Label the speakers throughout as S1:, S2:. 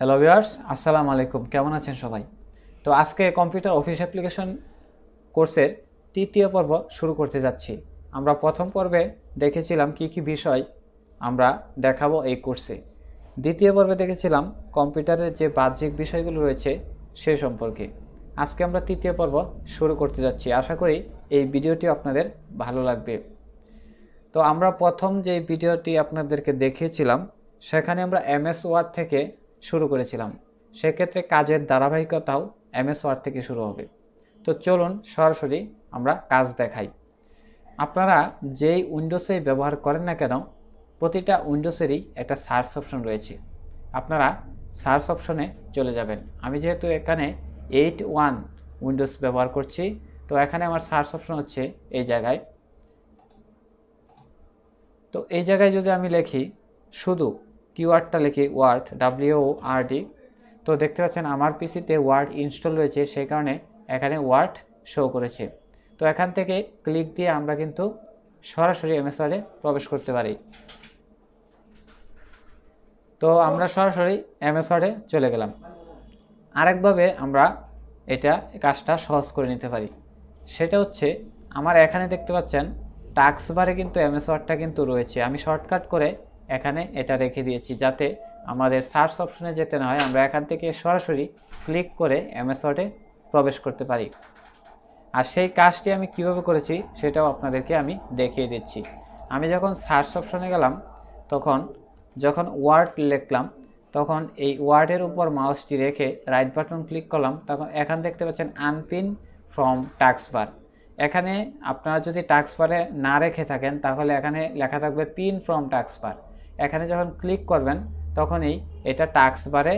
S1: hello viewers আসসালামু আলাইকুম কেমন আছেন সবাই তো আজকে কম্পিউটার অফিস অ্যাপ্লিকেশন কোর্সের তৃতীয় পর্ব শুরু করতে যাচ্ছি আমরা প্রথম পর্বে দেখেছিলাম কি কি বিষয় আমরা দেখাবো এই কোর্সে দ্বিতীয় পর্বে দেখেছিলাম কম্পিউটারের যে বাহ্যিক বিষয়গুলো রয়েছে সে সম্পর্কে আজকে আমরা তৃতীয় পর্ব শুরু করতে যাচ্ছি আশা করি এই ভিডিওটি আপনাদের ভালো লাগবে তো আমরা প্রথম যে ভিডিওটি আপনাদেরকে দেখিয়েছিলাম সেখানে আমরা এমএস ওয়ার্ড থেকে শুরু করেছিলাম সেক্ষেত্রে কাজের ধারাবাহিকতাও এমএস ওয়ার্ড থেকে শুরু হবে তো চলুন সরাসরি আমরা কাজ দেখাই আপনারা যেই উইন্ডোসে ব্যবহার করেন না কেন প্রতিটা উইন্ডোসেরই একটা সার্চ অপশন রয়েছে আপনারা সার্চ অপশনে চলে যাবেন আমি যেহেতু এখানে এইট ওয়ান উইন্ডোজ ব্যবহার করছি তো এখানে আমার সার্চ অপশন হচ্ছে এই জায়গায় তো এই জায়গায় যদি আমি লিখি শুধু কিওয়ার্ডটা লিখি ওয়ার্ড ডাব্লিউ আর ডি তো দেখতে পাচ্ছেন আমার পিসিতে ওয়ার্ড ইনস্টল রয়েছে সেই কারণে এখানে ওয়ার্ড শো করেছে তো এখান থেকে ক্লিক দিয়ে আমরা কিন্তু সরাসরি এমএস ওয়ার্ডে প্রবেশ করতে পারি তো আমরা সরাসরি এমএস ওয়ার্ডে চলে গেলাম আরেকভাবে আমরা এটা কাজটা সহজ করে নিতে পারি সেটা হচ্ছে আমার এখানে দেখতে পাচ্ছেন টাক্সবারে কিন্তু এমএস ওয়ার্ডটা কিন্তু রয়েছে আমি শর্টকাট করে এখানে এটা রেখে দিয়েছি যাতে আমাদের সার্চ অপশনে যেতে না হয় আমরা এখান থেকে সরাসরি ক্লিক করে এমএস প্রবেশ করতে পারি আর সেই কাজটি আমি কিভাবে করেছি সেটাও আপনাদেরকে আমি দেখিয়ে দিচ্ছি আমি যখন সার্চ অপশনে গেলাম তখন যখন ওয়ার্ড লিখলাম তখন এই ওয়ার্ডের উপর মাউসটি রেখে রাইট বাটন ক্লিক করলাম তখন এখান দেখতে পাচ্ছেন আনপিন ফ্রম টাক্সবার এখানে আপনারা যদি টাক্সবারে না রেখে থাকেন তাহলে এখানে লেখা থাকবে পিন ফ্রম টাক্সবার এখানে যখন ক্লিক করবেন তখনই এটা টাক্স বারে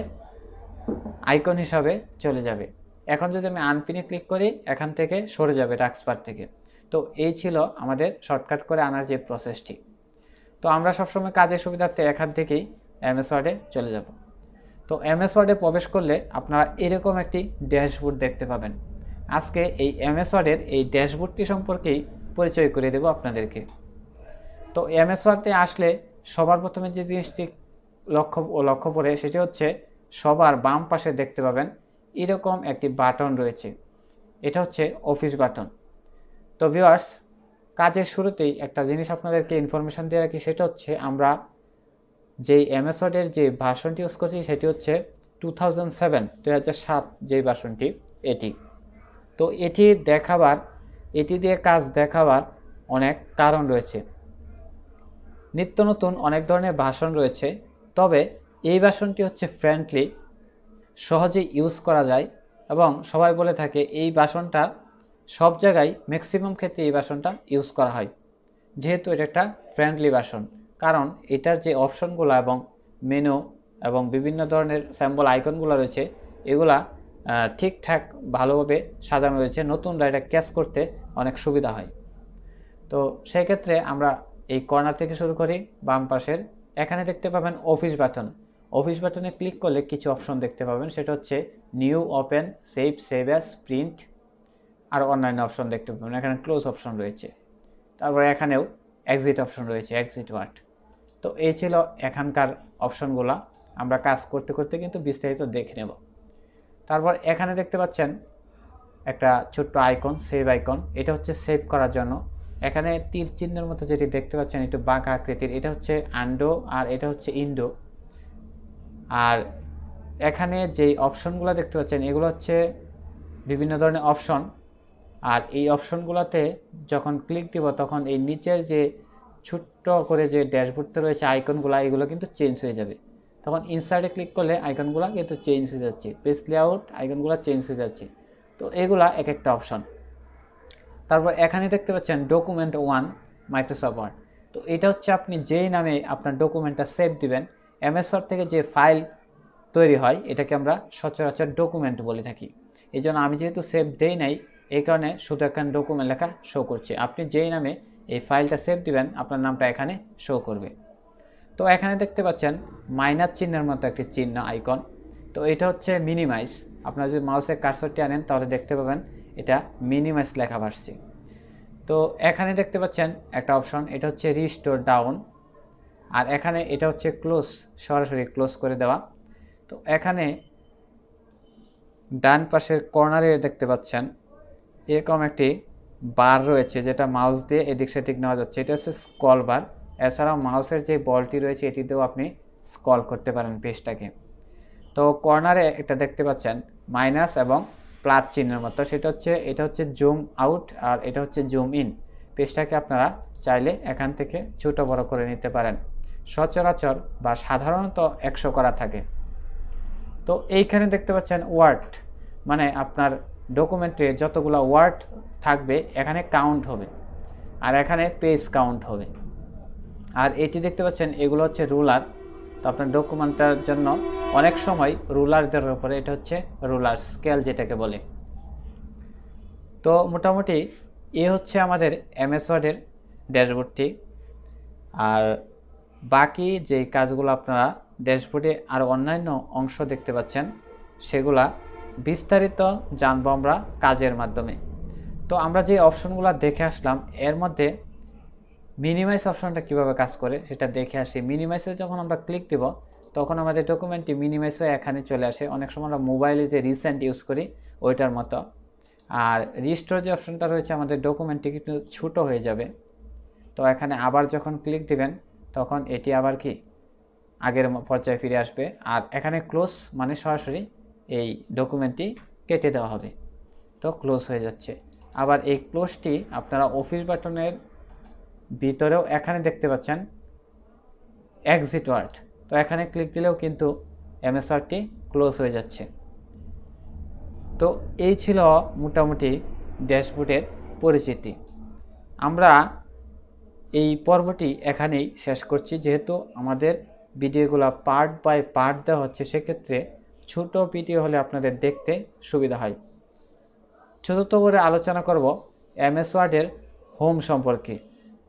S1: আইকন হিসাবে চলে যাবে এখন যদি আমি আনপিনে ক্লিক করি এখান থেকে সরে যাবে টাক্স বার থেকে তো এই ছিল আমাদের শর্টকাট করে আনার যে প্রসেসটি তো আমরা সবসময় কাজের সুবিধার্থে এখান থেকেই এমএস ওয়ার্ডে চলে যাব তো এমএস ওয়ার্ডে প্রবেশ করলে আপনারা এরকম একটি ড্যাশবোর্ড দেখতে পাবেন আজকে এই এমএস ওয়ার্ডের এই ড্যাশবোর্ডটি সম্পর্কেই পরিচয় করে দেব আপনাদেরকে তো এমএস ওয়ার্ডে আসলে সবার প্রথমে যে জিনিসটি লক্ষ্য লক্ষ্য করে সেটি হচ্ছে সবার বাম পাশে দেখতে পাবেন এরকম একটি বাটন রয়েছে এটা হচ্ছে অফিস বাটন তো ভিওয়ার্স কাজের শুরুতেই একটা জিনিস আপনাদেরকে ইনফরমেশান দিয়ে রাখি সেটা হচ্ছে আমরা যেই অ্যামেসডের যে ভাষণটি ইউজ করছি সেটি হচ্ছে টু থাউজেন্ড সেভেন যেই ভাষণটি এটি তো এটি দেখাবার এটি দিয়ে কাজ দেখাবার অনেক কারণ রয়েছে নিত্য নতুন অনেক ধরনের ভাষণ রয়েছে তবে এই ভাষণটি হচ্ছে ফ্রেন্ডলি সহজে ইউজ করা যায় এবং সবাই বলে থাকে এই বাসনটা সব জায়গায় ম্যাক্সিমাম ক্ষেত্রে এই বাসনটা ইউজ করা হয় যেহেতু এটা একটা ফ্রেন্ডলি বাসন কারণ এটার যে অপশনগুলো এবং মেনু এবং বিভিন্ন ধরনের স্যাম্বল আইকনগুলো রয়েছে এগুলা ঠিকঠাক ভালোভাবে সাজানো রয়েছে নতুনরা এটা ক্যাচ করতে অনেক সুবিধা হয় তো সেক্ষেত্রে আমরা এই কর্নার থেকে শুরু করি বাম পাশের এখানে দেখতে পাবেন অফিস বাটন অফিস বাটনে ক্লিক করলে কিছু অপশন দেখতে পাবেন সেটা হচ্ছে new open save save as print আর অন্যান্য অপশন দেখতে পাবেন এখানে ক্লোজ অপশন রয়েছে তারপর এখানেও এক্সিট অপশন রয়েছে এক্সিট ওয়ার্ড তো এই ছিল এখানকার অপশনগুলো আমরা কাজ করতে করতে কিন্তু বিস্তারিত দেখে নেব তারপর এখানে দেখতে পাচ্ছেন একটা ছোট্ট আইকন সেভ আইকন এটা হচ্ছে সেভ করার জন্য এখানে তীর চিহ্নের মতো যেটি দেখতে পাচ্ছেন একটু বাঁকা আকৃতির এটা হচ্ছে আন্ডো আর এটা হচ্ছে ইন্ডো আর এখানে যেই অপশনগুলো দেখতে পাচ্ছেন এগুলো হচ্ছে বিভিন্ন ধরনের অপশন আর এই অপশনগুলোতে যখন ক্লিক দিব তখন এই নিচের যে ছোট্ট করে যে ড্যাশবোর্ডটা রয়েছে আইকনগুলো এগুলো কিন্তু চেঞ্জ হয়ে যাবে তখন ইনসার্টে ক্লিক করলে আইকনগুলো কিন্তু চেঞ্জ হয়ে যাচ্ছে পেজ লেআউট আইকনগুলো চেঞ্জ হয়ে যাচ্ছে তো এগুলা এক একটা অপশন তারপর এখানে দেখতে পাচ্ছেন ডকুমেন্ট ওয়ান মাইক্রোসফট ওয়ার্ড তো এটা হচ্ছে আপনি যেই নামে আপনার ডকুমেন্টটা সেভ দিবেন এমএসআর থেকে যে ফাইল তৈরি হয় এটাকে আমরা সচরাচর ডকুমেন্ট বলে থাকি এই জন্য আমি যেহেতু সেভ দেই নাই এই কারণে শুধু এখানে ডকুমেন্ট লেখা শো করছে আপনি যেই নামে এই ফাইলটা সেভ দিবেন আপনার নামটা এখানে শো করবে তো এখানে দেখতে পাচ্ছেন মাইনার চিহ্নের মতো একটি চিহ্ন আইকন তো এটা হচ্ছে মিনিমাইজ আপনার যদি মাউসের কার্সরটি আনেন তাহলে দেখতে পাবেন এটা মিনিমাইজ লেখা পারছি তো এখানে দেখতে পাচ্ছেন একটা অপশন এটা হচ্ছে রিস্টোর ডাউন আর এখানে এটা হচ্ছে ক্লোজ সরাসরি ক্লোজ করে দেওয়া তো এখানে ডান পাশের কর্নারে দেখতে পাচ্ছেন এরকম একটি বার রয়েছে যেটা মাউস দিয়ে এদিক সেদিক নেওয়া যাচ্ছে এটা হচ্ছে স্কল বার এছাড়াও মাউসের যে বলটি রয়েছে এটিতেও আপনি স্কল করতে পারেন পেজটাকে তো কর্নারে একটা দেখতে পাচ্ছেন মাইনাস এবং প্লাস চিহ্নের মতো সেটা হচ্ছে এটা হচ্ছে জুম আউট আর এটা হচ্ছে জুম ইন পেজটাকে আপনারা চাইলে এখান থেকে ছোট বড় করে নিতে পারেন সচরাচর বা সাধারণত একশো করা থাকে তো এইখানে দেখতে পাচ্ছেন ওয়ার্ড মানে আপনার ডকুমেন্টে যতগুলো ওয়ার্ড থাকবে এখানে কাউন্ট হবে আর এখানে পেজ কাউন্ট হবে আর এটি দেখতে পাচ্ছেন এগুলো হচ্ছে রুলার আপনার ডকুমেন্টটার জন্য অনেক সময় রুলারদের উপরে এটা হচ্ছে রুলার স্কেল যেটাকে বলে তো মোটামুটি এ হচ্ছে আমাদের এমএস ওয়ার্ডের ড্যাশবোর্ডটি আর বাকি যে কাজগুলো আপনারা ড্যাশবোর্ডে আর অন্যান্য অংশ দেখতে পাচ্ছেন সেগুলা বিস্তারিত জানবো আমরা কাজের মাধ্যমে তো আমরা যে অপশনগুলো দেখে আসলাম এর মধ্যে মিনিমাইজ অপশনটা কিভাবে কাজ করে সেটা দেখে আসি মিনিমাইজে যখন আমরা ক্লিক দেব তখন আমাদের ডকুমেন্টটি মিনিমাইজ হয়ে এখানে চলে আসে অনেক সময় আমরা মোবাইলে যে রিসেন্ট ইউজ করি ওইটার মতো আর রিস্টোর যে অপশনটা রয়েছে আমাদের ডকুমেন্টটি কিন্তু ছোটো হয়ে যাবে তো এখানে আবার যখন ক্লিক দিবেন তখন এটি আবার কি আগের পর্যায়ে ফিরে আসবে আর এখানে ক্লোজ মানে সরাসরি এই ডকুমেন্টটি কেটে দেওয়া হবে তো ক্লোজ হয়ে যাচ্ছে আবার এই ক্লোজটি আপনারা অফিস বাটনের ভিতরেও এখানে দেখতে পাচ্ছেন এক্সিট ওয়ার্ড তো এখানে ক্লিক দিলেও কিন্তু এমএস ওয়ার্ডটি ক্লোজ হয়ে যাচ্ছে তো এই ছিল মোটামুটি ড্যাশবোর্ডের পরিচিতি আমরা এই পর্বটি এখানেই শেষ করছি যেহেতু আমাদের ভিডিওগুলো পার্ট বাই পার্ট দেওয়া হচ্ছে সেক্ষেত্রে ছোট ভিডিও হলে আপনাদের দেখতে সুবিধা হয় চতুর্থ করে আলোচনা করব এমএস ওয়ার্ডের হোম সম্পর্কে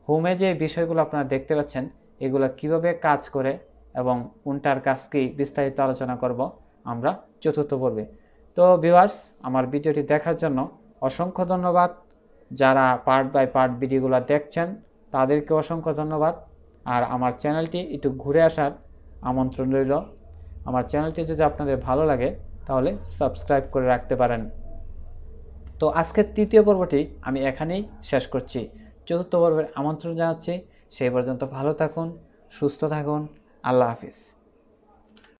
S1: হোমে যে বিষয়গুলো আপনারা দেখতে পাচ্ছেন এগুলো কিভাবে কাজ করে এবং কোনটার কাজকেই বিস্তারিত আলোচনা করব আমরা চতুর্থ পর্বে তো ভিওয়ার্স আমার ভিডিওটি দেখার জন্য অসংখ্য ধন্যবাদ যারা পার্ট বাই পার্ট ভিডিওগুলো দেখছেন তাদেরকে অসংখ্য ধন্যবাদ আর আমার চ্যানেলটি একটু ঘুরে আসার আমন্ত্রণ রইল আমার চ্যানেলটি যদি আপনাদের ভালো লাগে তাহলে সাবস্ক্রাইব করে রাখতে পারেন তো আজকের তৃতীয় পর্বটি আমি এখানেই শেষ করছি চতুর্থ পর্বের আমন্ত্রণ জানাচ্ছি সেই পর্যন্ত ভালো থাকুন সুস্থ থাকুন আল্লাহ হাফিজ